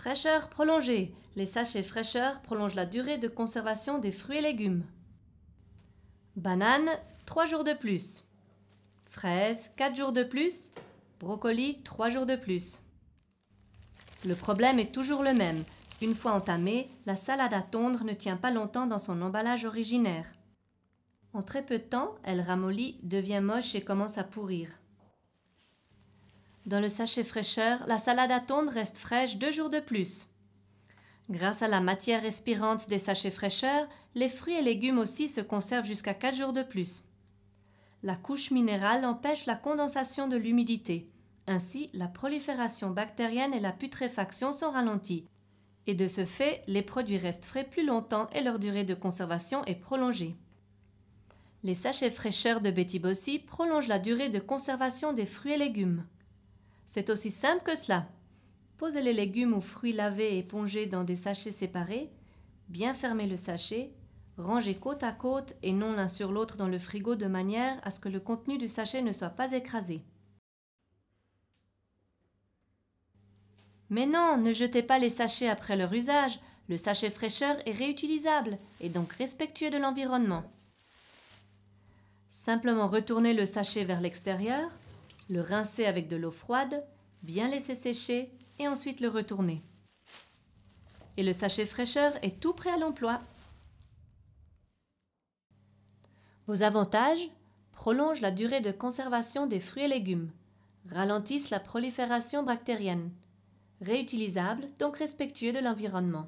Fraîcheur prolongée. Les sachets fraîcheur prolongent la durée de conservation des fruits et légumes. Banane, 3 jours de plus. Fraises, 4 jours de plus. Brocoli, 3 jours de plus. Le problème est toujours le même. Une fois entamée, la salade à tondre ne tient pas longtemps dans son emballage originaire. En très peu de temps, elle ramollit, devient moche et commence à pourrir. Dans le sachet fraîcheur, la salade à tonde reste fraîche deux jours de plus. Grâce à la matière respirante des sachets fraîcheurs, les fruits et légumes aussi se conservent jusqu'à 4 jours de plus. La couche minérale empêche la condensation de l'humidité. Ainsi, la prolifération bactérienne et la putréfaction sont ralenties. Et de ce fait, les produits restent frais plus longtemps et leur durée de conservation est prolongée. Les sachets fraîcheurs de Betty Bossi prolongent la durée de conservation des fruits et légumes. C'est aussi simple que cela. Posez les légumes ou fruits lavés et épongés dans des sachets séparés, bien fermez le sachet, rangez côte à côte et non l'un sur l'autre dans le frigo de manière à ce que le contenu du sachet ne soit pas écrasé. Mais non, ne jetez pas les sachets après leur usage. Le sachet fraîcheur est réutilisable et donc respectueux de l'environnement. Simplement retournez le sachet vers l'extérieur, le rincer avec de l'eau froide, bien laisser sécher et ensuite le retourner. Et le sachet fraîcheur est tout prêt à l'emploi. Vos avantages prolongent la durée de conservation des fruits et légumes, ralentissent la prolifération bactérienne, réutilisable donc respectueux de l'environnement.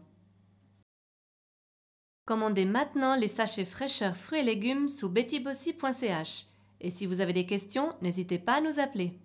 Commandez maintenant les sachets fraîcheurs fruits et légumes sous bettybossy.ch et si vous avez des questions, n'hésitez pas à nous appeler.